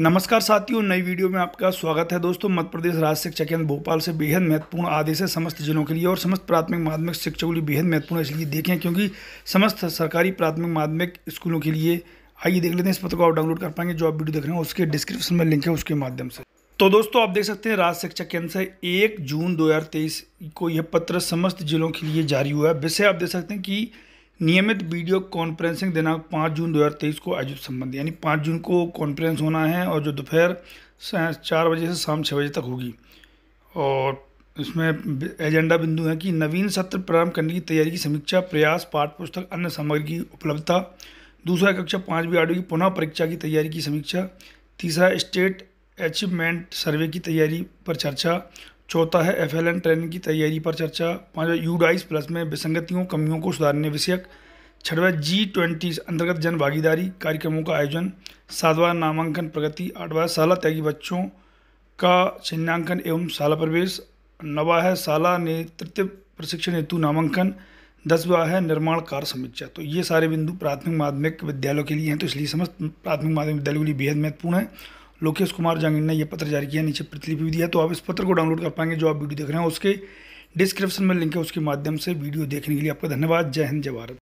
नमस्कार साथियों नई वीडियो में आपका स्वागत है दोस्तों मध्य प्रदेश राज्य शिक्षा केंद्र भोपाल से बेहद महत्वपूर्ण आदेश है समस्त जिलों के लिए और समस्त प्राथमिक माध्यमिक शिक्षकों के लिए बेहद महत्वपूर्ण इसलिए देखें क्योंकि समस्त सरकारी प्राथमिक माध्यमिक स्कूलों के लिए आइए देख लेते हैं इस पत्र को आप डाउनलोड कर पाएंगे जो आप वीडियो देख रहे हैं उसके डिस्क्रिप्शन में लिंक है उसके माध्यम से तो दोस्तों आप देख सकते हैं राज्य शिक्षा केंद्र से एक जून दो को यह पत्र समस्त जिलों के लिए जारी हुआ है विषय आप देख सकते हैं कि नियमित वीडियो कॉन्फ्रेंसिंग दिनांक पाँच जून 2023 को आयोजित संबंध यानी पाँच जून को कॉन्फ्रेंस होना है और जो दोपहर चार बजे से शाम छः बजे तक होगी और इसमें एजेंडा बिंदु है कि नवीन सत्र प्रारंभ करने की तैयारी की समीक्षा प्रयास पाठ पुस्तक अन्य सामग्री की उपलब्धता दूसरा कक्षा पाँचवीं आठवीं की पुनः परीक्षा की तैयारी की समीक्षा तीसरा स्टेट अचीवमेंट सर्वे की तैयारी पर चर्चा चौथा है एफ एल एन ट्रेन की तैयारी पर चर्चा पाँचवा यू डाइस प्लस में विसंगतियों कमियों को सुधारने विषयक छठवा जी ट्वेंटी अंतर्गत जन भागीदारी कार्यक्रमों का आयोजन सातवा नामांकन प्रगति आठवा शाला त्यागी बच्चों का चिन्हांकन एवं शाला प्रवेश नवा है शाला नेतृत्व प्रशिक्षण हेतु नामांकन दसवा है निर्माण कार्य समीक्षा तो ये सारे बिंदु प्राथमिक माध्यमिक विद्यालयों के लिए हैं तो इसलिए समस्त प्राथमिक माध्यमिक विद्यालयों के लिए बेहद महत्वपूर्ण है लोकेश कुमार जांगिंग ने यह पत्र जारी किया नीचे प्रतिलिपि भी दिया तो आप इस पत्र को डाउनलोड कर पाएंगे जो आप वीडियो देख रहे हैं उसके डिस्क्रिप्शन में लिंक है उसके माध्यम से वीडियो देखने के लिए आपका धन्यवाद जय हिंद जय भारत